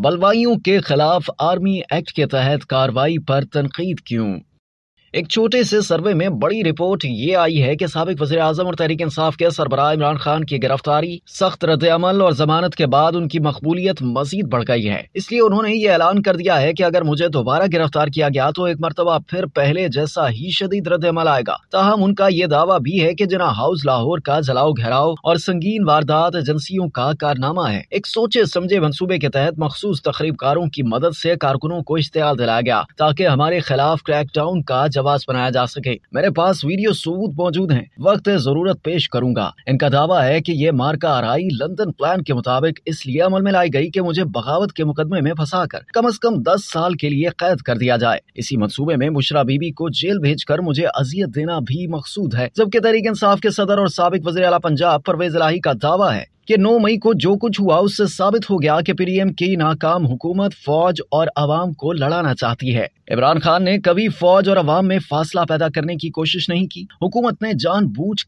बलवाइयों के खिलाफ army act के तहत कार्रवाई पर तनकीद क्यों एक छोटे से सर्वे में बड़ी रिपोर्ट ये आई है कि सबक वजी अजम और तहरीक इंसाफ के सरबरा इमरान खान की गिरफ्तारी सख्त अमल और जमानत के बाद उनकी मकबूलियत मजीद बढ़ गई है इसलिए उन्होंने ये ऐलान कर दिया है की अगर मुझे दोबारा गिरफ्तार किया गया तो एक मरतबा फिर पहले जैसा ही शदीद अमल आएगा ताहम उनका ये दावा भी है की जना हाउस लाहौर का जलाओ घेराव और संगीन वारदात एजेंसियों का कारनामा है एक सोचे समझे मनसूबे के तहत मखसूस तकरीबकारों की मदद ऐसी कारकुनों को इश्तेहार दिलाया गया ताकि हमारे खिलाफ क्रैक डाउन का मुल्तवास बनाया जा सके मेरे पास वीडियो सबूत मौजूद है वक्त जरूरत पेश करूंगा इनका दावा है की ये मार्का आरआई लंदन प्लान के मुताबिक इसलिए अमल में लाई गई की मुझे बगावत के मुकदमे में फंसा कर कम अज कम दस साल के लिए कैद कर दिया जाए इसी मनसूबे में मुश्रा बीबी को जेल भेज कर मुझे अजियत देना भी मकसूद है जबकि तरीक इंसाफ के सदर और सबक वजी अला पंजाब परवेज इलाही का दावा है कि 9 मई को जो कुछ हुआ उससे साबित हो गया कि पीडीएम की नाकाम हुकूमत फौज और आवाम को लड़ाना चाहती है इमरान खान ने कभी फौज और अवाम में फासला पैदा करने की कोशिश नहीं की हुकूमत ने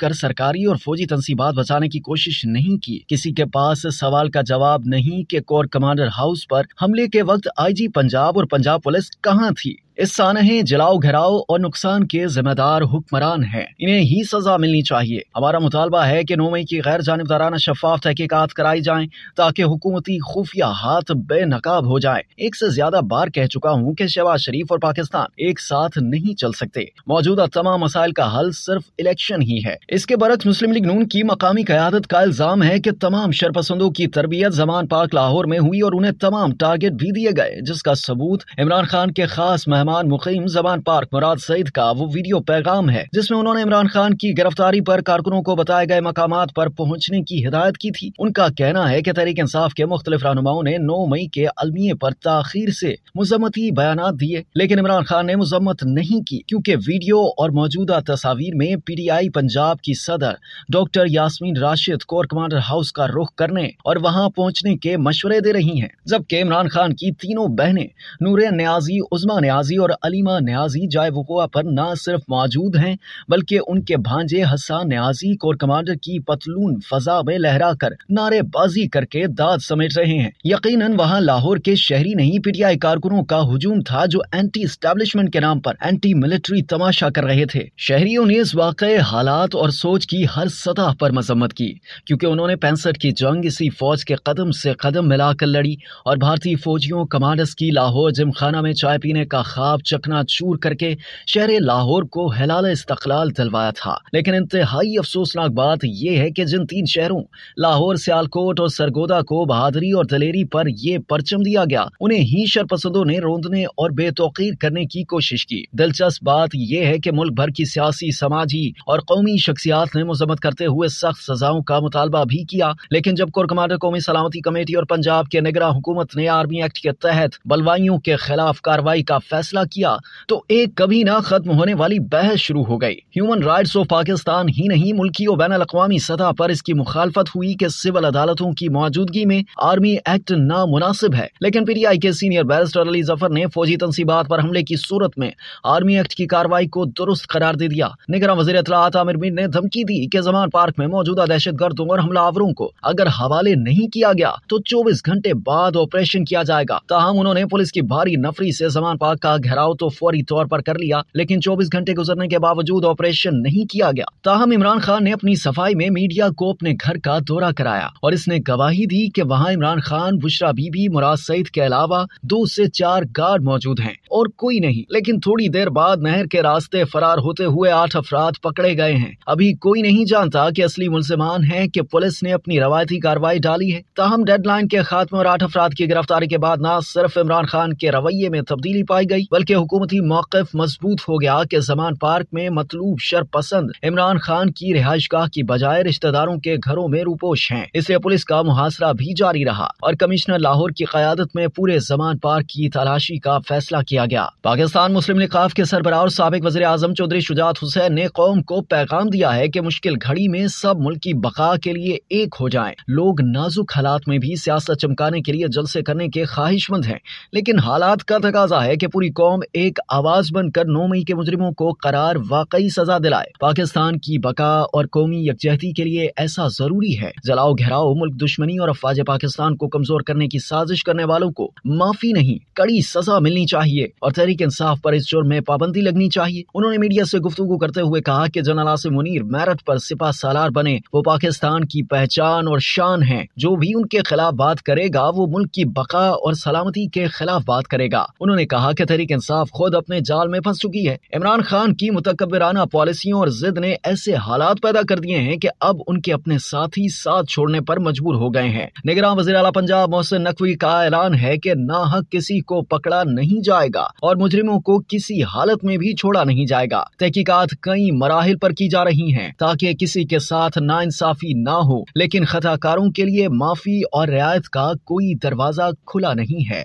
कर सरकारी और फौजी तनसीबात बचाने की कोशिश नहीं की किसी के पास सवाल का जवाब नहीं कि कोर कमांडर हाउस पर हमले के वक्त आईजी पंजाब और पंजाब पुलिस कहाँ थी इस सानहे जलाओ घराओ और नुकसान के जिम्मेदार हुक्मरान हैं इन्हें ही सजा मिलनी चाहिए हमारा मुतालबा है कि नौ मई की गैर जानबदाराना शफाफ तहकीकत कराई जाए ताकि हुकूमती खुफिया हाथ बेनकाब हो जाए एक से ज्यादा बार कह चुका हूँ की शहबाज शरीफ और पाकिस्तान एक साथ नहीं चल सकते मौजूदा तमाम मसाइल का हल सिर्फ इलेक्शन ही है इसके बरक्स मुस्लिम लीग नून की मकामी क्यादत का इल्जाम है की तमाम शरपसंदों की तरबियत जमान पार्क लाहौर में हुई और उन्हें तमाम टारगेट भी दिए गए जिसका सबूत इमरान खान के खास रहमान मुकीम जबान पार्क मुराद सईद का वो वीडियो पैगाम है जिसमें उन्होंने इमरान खान की गिरफ्तारी पर कारकुनों को बताए गए मकाम पर पहुंचने की हिदायत की थी उनका कहना है की तहरीक इंसाफ के मुख्तलिफ रहनुमाओं ने नौ मई के अलमिये पर तखिर से मजम्मती बयान दिए लेकिन इमरान खान ने मजम्मत नहीं की क्यूँकी वीडियो और मौजूदा तस्वीर में पी टी आई पंजाब की सदर doctor Yasmin Rashid core commander house का रुख करने और वहाँ पहुँचने के मशवरे दे रही है जबकि इमरान खान की तीनों बहने नूर न्याजी उजमा न्याजी नियाजी और अलीमा नियाजी जाय वकोआ पर न सिर्फ मौजूद हैं बल्कि उनके भांजे हसा नियाजी कोर कमांडर की पतलून फजा में लहरा कर नारेबाजी करके दाद समेट रहे हैं यकीन वहाँ लाहौर के शहरी नहीं पीटीआई कारकुनों का हजूम था जो एंटी स्टैब्लिशमेंट के नाम पर एंटी मिलिट्री तमाशा कर रहे थे शहरियों ने इस वाक़े हालात और सोच की हर सतह पर मजम्मत की क्योंकि उन्होंने पैंसठ की जंग इसी फौज के कदम से कदम मिलाकर लड़ी और भारतीय फौजियों कमांडर्स की लाहौर जिमखाना में चाय पीने का साहब चूर करके शहर लाहौर को हलाल इस्तकलाल दिलवाया था लेकिन इंतहाई अफसोसनाक बात यह है कि जिन तीन शहरों लाहौर सियालकोट और सरगोदा को बहादरी और दलेरी पर यह परचम दिया गया उन्हें ही शरपसंदों ने रोंदने और बेतौकीर करने की कोशिश की दिलचस्प बात यह है कि मुल्क भर की सियासी समाजी और कौमी शख्सियात ने मजम्मत करते हुए सख्त सजाओं का मुतालबा भी किया लेकिन जब कोर कमांडर कौमी सलामती कमेटी और पंजाब के निगरा हुकूमत ने आर्मी एक्ट के तहत बलवाइयों के खिलाफ कार्रवाई का फैसला फैसला किया तो एक कभी ना खत्म होने वाली बहस शुरू हो गई ह्यूमन राइट्स ऑफ पाकिस्तान ही नहीं मुल्की और बैन अवी सतह पर इसकी मुखालफत हुई कि सिविल अदालतों की मौजूदगी में आर्मी एक्ट नामनासिब है लेकिन पीटीआई के सीनियर बैरिस्टर अली जफर ने फौजी तनसीबात पर हमले की सूरत में आर्मी एक्ट की कार्रवाई को दुरुस्त करार दे दिया निगरान वजी अतलात आमिर मीर ने धमकी दी कि जमान पार्क में मौजूदा दहशत गर्दों और हमलावरों को अगर हवाले नहीं किया गया तो चौबीस घंटे बाद ऑपरेशन किया जाएगा तहम उन्होंने पुलिस की भारी नफरी से जमान पार्क का घेराव तो फौरी तौर पर कर लिया लेकिन चौबीस घंटे गुजरने के बावजूद ऑपरेशन नहीं किया गया ताहम इमरान खान ने अपनी सफाई में मीडिया को अपने घर का दौरा कराया और इसने गवाही दी की वहाँ इमरान खान बुशरा बीबी मुराद सईद के अलावा दो ऐसी चार गार्ड मौजूद है और कोई नहीं लेकिन थोड़ी देर बाद नहर के रास्ते फरार होते हुए आठ अफराध पकड़े गए हैं अभी कोई नहीं जानता की असली मुलजमान है की पुलिस ने अपनी रवायती कार्रवाई डाली है ताहम डेडलाइन के खात्मे और आठ अफराध की गिरफ्तारी के बाद न सिर्फ इमरान खान के रवैये में तब्दीली पाई गई बल्कि हुकूमती मौकफ मजबूत हो गया कि जमान पार्क में मतलूब शर पसंद इमरान खान की रिहाइशगाह की बजाय रिश्तेदारों के घरों में रूपोश हैं इसे पुलिस का मुहासरा भी जारी रहा और कमिश्नर लाहौर की क्यादत में पूरे जमान पार्क की तलाशी का फैसला किया गया पाकिस्तान मुस्लिम लिकाफ के सरबराह और सबक वजी आजम चौधरी शुजात हुसैन ने कौम को पैगाम दिया है की मुश्किल घड़ी में सब मुल्क की बका के लिए एक हो जाए लोग नाजुक हालात में भी सियासत चमकाने के लिए जलसे करने के ख्वाहिशमंद है लेकिन हालात का तकाजा है की पूरी कौम एक आवाज बनकर नौ मई के मुजरिमों को करार वाकई सजा दिलाए पाकिस्तान की बका और कौमी यकजहती के लिए ऐसा जरूरी है जलाओ घेराओ मुल्क दुश्मनी और अफवाज पाकिस्तान को कमजोर करने की साजिश करने वालों को माफी नहीं कड़ी सजा मिलनी चाहिए और तहरीक इंसाफ पर इस जुर्म में पाबंदी लगनी चाहिए उन्होंने मीडिया से गुफ्तु करते हुए कहा कि जनरल आसिम मुनीर मैरठ पर सिपा सालार बने वो पाकिस्तान की पहचान और शान है जो भी उनके खिलाफ बात करेगा वो मुल्क की बका और सलामती के खिलाफ बात करेगा उन्होंने कहा कि तहरीक तहरीक इंसाफ खुद अपने जाल में फंस चुकी है इमरान खान की मुतकबराना पॉलिसियों और जिद ने ऐसे हालात पैदा कर दिए हैं कि अब उनके अपने साथी साथ छोड़ने पर मजबूर हो गए हैं निगरान वजी अला पंजाब मोहसिन नकवी का ऐलान है की नाहक किसी को पकड़ा नहीं जाएगा और मुजरिमों को किसी हालत में भी छोड़ा नहीं जाएगा तहकीकत कई मराहल पर की जा रही है ताकि किसी के साथ नाइंसाफी ना हो लेकिन खताकारों के लिए माफी और रियायत का कोई दरवाजा खुला नहीं है